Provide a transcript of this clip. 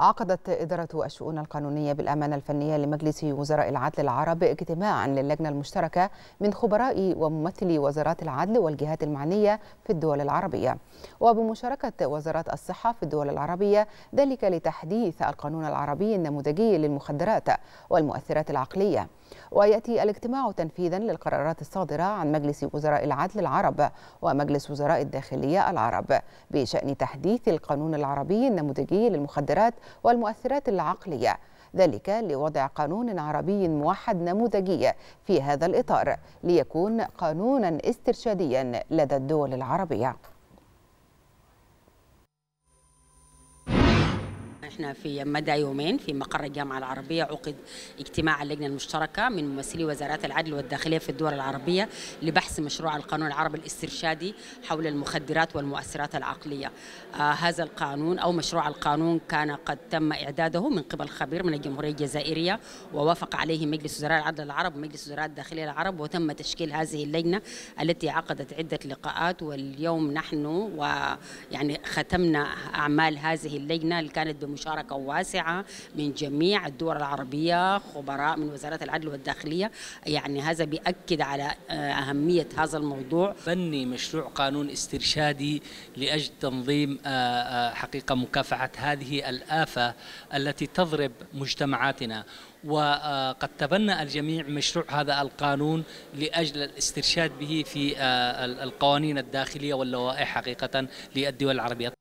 عقدت إدارة الشؤون القانونية بالأمانة الفنية لمجلس وزراء العدل العرب اجتماعا للجنة المشتركة من خبراء وممثلي وزارات العدل والجهات المعنية في الدول العربية وبمشاركة وزارات الصحة في الدول العربية ذلك لتحديث القانون العربي النموذجي للمخدرات والمؤثرات العقلية ويأتي الاجتماع تنفيذا للقرارات الصادرة عن مجلس وزراء العدل العرب ومجلس وزراء الداخلية العرب بشأن تحديث القانون العربي النموذجي للمخدرات والمؤثرات العقلية ذلك لوضع قانون عربي موحد نموذجي في هذا الإطار ليكون قانونا استرشاديا لدى الدول العربية احنا في مدى يومين في مقر الجامعه العربيه عقد اجتماع اللجنه المشتركه من ممثلي وزارات العدل والداخليه في الدول العربيه لبحث مشروع القانون العربي الاسترشادي حول المخدرات والمؤثرات العقليه. آه هذا القانون او مشروع القانون كان قد تم اعداده من قبل خبير من الجمهوريه الجزائريه ووافق عليه مجلس وزراء العدل العرب ومجلس وزراء الداخليه العرب وتم تشكيل هذه اللجنه التي عقدت عده لقاءات واليوم نحن ويعني ختمنا اعمال هذه اللجنه اللي كانت بمش مشاركة واسعة من جميع الدول العربية خبراء من وزارة العدل والداخلية يعني هذا بيأكد على آه، أهمية هذا الموضوع فني مشروع قانون استرشادي لأجل تنظيم آه، آه، حقيقة مكافحة هذه الآفة التي تضرب مجتمعاتنا وقد تبنى الجميع مشروع هذا القانون لأجل الاسترشاد به في القوانين الداخلية واللوائح حقيقة للدول العربية